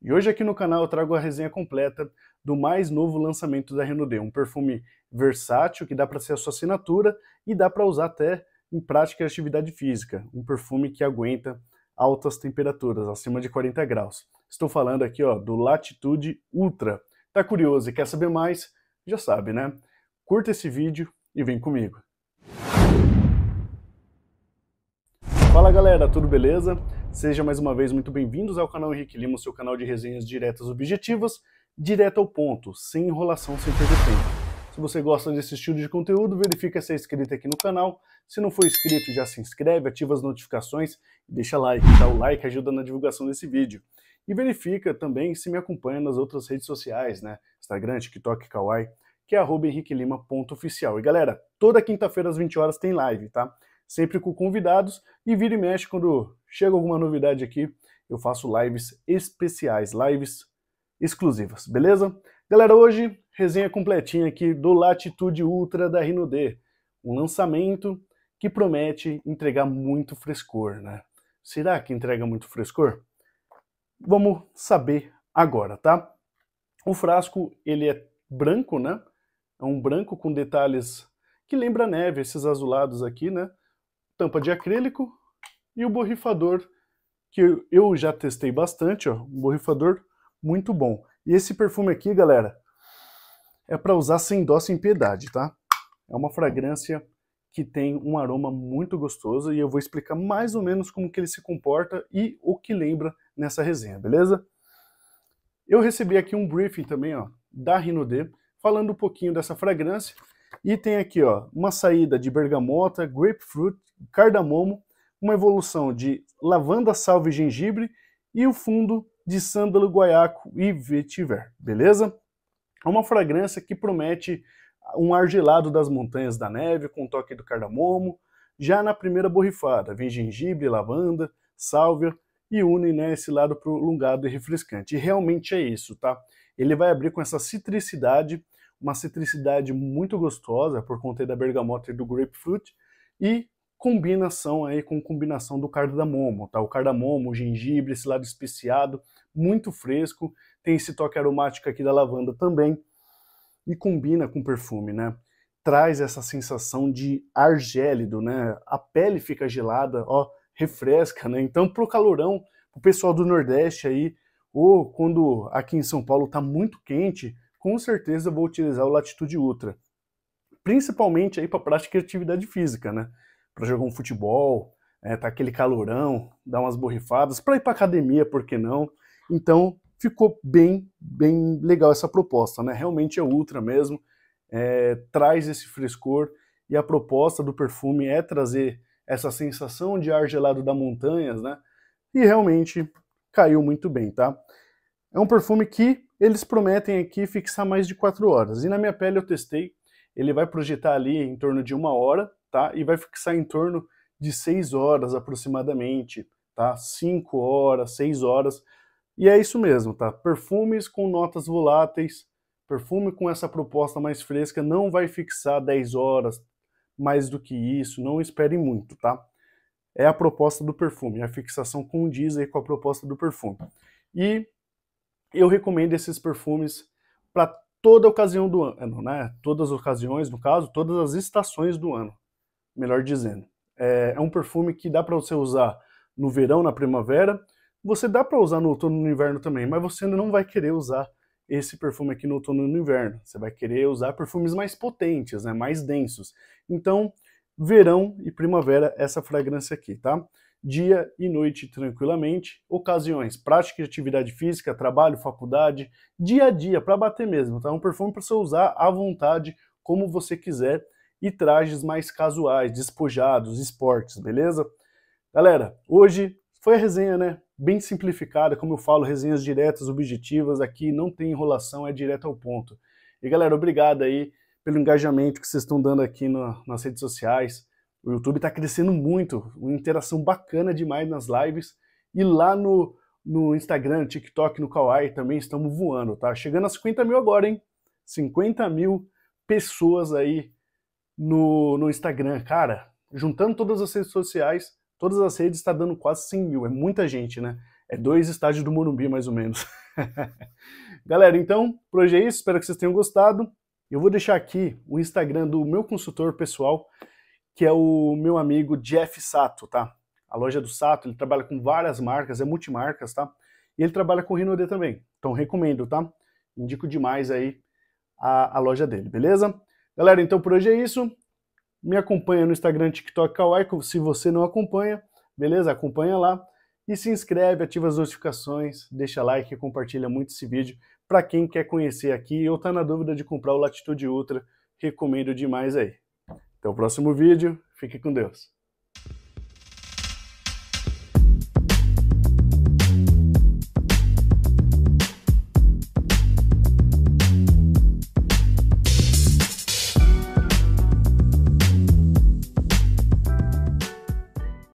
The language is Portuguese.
E hoje aqui no canal eu trago a resenha completa do mais novo lançamento da Renaudet, um perfume versátil que dá para ser a sua assinatura e dá para usar até em prática de atividade física, um perfume que aguenta altas temperaturas, acima de 40 graus. Estou falando aqui ó, do Latitude Ultra. Tá curioso e quer saber mais? Já sabe, né? Curta esse vídeo e vem comigo. Fala galera, tudo beleza? Seja mais uma vez muito bem-vindos ao canal Henrique Lima, seu canal de resenhas diretas objetivas, direto ao ponto, sem enrolação, sem perder tempo. Se você gosta desse estilo de conteúdo, verifica se é inscrito aqui no canal. Se não for inscrito, já se inscreve, ativa as notificações e deixa like, dá o like, ajuda na divulgação desse vídeo. E verifica também se me acompanha nas outras redes sociais, né? Instagram, TikTok, Kawaii, que é henriquelima.oficial. E galera, toda quinta-feira às 20 horas tem live, tá? Sempre com convidados e vira e mexe quando chega alguma novidade aqui, eu faço lives especiais, lives exclusivas, beleza? Galera, hoje resenha completinha aqui do Latitude Ultra da Rino D, um lançamento que promete entregar muito frescor, né? Será que entrega muito frescor? Vamos saber agora, tá? O frasco, ele é branco, né? É um branco com detalhes que lembra neve, esses azulados aqui, né? Tampa de acrílico, e o borrifador, que eu já testei bastante, ó, um borrifador muito bom. E esse perfume aqui, galera, é para usar sem dó, sem piedade, tá? É uma fragrância que tem um aroma muito gostoso e eu vou explicar mais ou menos como que ele se comporta e o que lembra nessa resenha, beleza? Eu recebi aqui um briefing também, ó, da Rino D, falando um pouquinho dessa fragrância. E tem aqui, ó, uma saída de bergamota, grapefruit, cardamomo uma evolução de lavanda, salve e gengibre e o fundo de sândalo, guaiaco e vetiver, beleza? É uma fragrância que promete um ar gelado das montanhas da neve com toque do cardamomo. Já na primeira borrifada vem gengibre, lavanda, sálvia e une né, esse lado prolongado e refrescante. E realmente é isso, tá? Ele vai abrir com essa citricidade, uma citricidade muito gostosa por conta da bergamota e do grapefruit e combinação aí com combinação do cardamomo, tá? O cardamomo, o gengibre, esse lado especiado, muito fresco, tem esse toque aromático aqui da lavanda também e combina com perfume, né? Traz essa sensação de ar gélido, né? A pele fica gelada, ó, refresca, né? Então pro calorão, o pessoal do Nordeste aí, ou quando aqui em São Paulo tá muito quente, com certeza vou utilizar o Latitude Ultra. Principalmente aí para prática de atividade física, né? para jogar um futebol, é, tá aquele calorão, dar umas borrifadas, para ir para academia, por que não? Então ficou bem, bem legal essa proposta, né? Realmente é ultra mesmo, é, traz esse frescor e a proposta do perfume é trazer essa sensação de ar gelado da montanhas, né? E realmente caiu muito bem, tá? É um perfume que eles prometem aqui fixar mais de 4 horas. E na minha pele eu testei, ele vai projetar ali em torno de uma hora, tá? E vai fixar em torno de 6 horas aproximadamente, tá? 5 horas, 6 horas. E é isso mesmo, tá? Perfumes com notas voláteis, perfume com essa proposta mais fresca não vai fixar 10 horas, mais do que isso, não espere muito, tá? É a proposta do perfume, é a fixação condiz aí com a proposta do perfume. E eu recomendo esses perfumes para toda ocasião do ano, né? Todas as ocasiões, no caso, todas as estações do ano, melhor dizendo. É, é um perfume que dá para você usar no verão, na primavera. Você dá para usar no outono e no inverno também, mas você não vai querer usar esse perfume aqui no outono e no inverno. Você vai querer usar perfumes mais potentes, né, mais densos. Então, verão e primavera, essa fragrância aqui, tá? Dia e noite tranquilamente, ocasiões, prática de atividade física, trabalho, faculdade, dia a dia, para bater mesmo, tá? É um perfume para você usar à vontade, como você quiser, e trajes mais casuais, despojados, esportes, beleza? Galera, hoje foi a resenha, né? Bem simplificada, como eu falo, resenhas diretas, objetivas, aqui não tem enrolação, é direto ao ponto. E galera, obrigado aí pelo engajamento que vocês estão dando aqui nas redes sociais. O YouTube está crescendo muito, uma interação bacana demais nas lives. E lá no, no Instagram, TikTok, no Kawaii também estamos voando, tá? Chegando a 50 mil agora, hein? 50 mil pessoas aí no, no Instagram. Cara, juntando todas as redes sociais, todas as redes está dando quase 100 mil. É muita gente, né? É dois estádios do Morumbi, mais ou menos. Galera, então, por hoje é isso. Espero que vocês tenham gostado. Eu vou deixar aqui o Instagram do meu consultor pessoal, que é o meu amigo Jeff Sato, tá? A loja do Sato, ele trabalha com várias marcas, é multimarcas, tá? E ele trabalha com Rinode também. Então, recomendo, tá? Indico demais aí a, a loja dele, beleza? Galera, então por hoje é isso. Me acompanha no Instagram, TikTok, Kawaii, se você não acompanha, beleza? Acompanha lá. E se inscreve, ativa as notificações, deixa like e compartilha muito esse vídeo para quem quer conhecer aqui ou está na dúvida de comprar o Latitude Ultra. Recomendo demais aí. Até o próximo vídeo. Fique com Deus.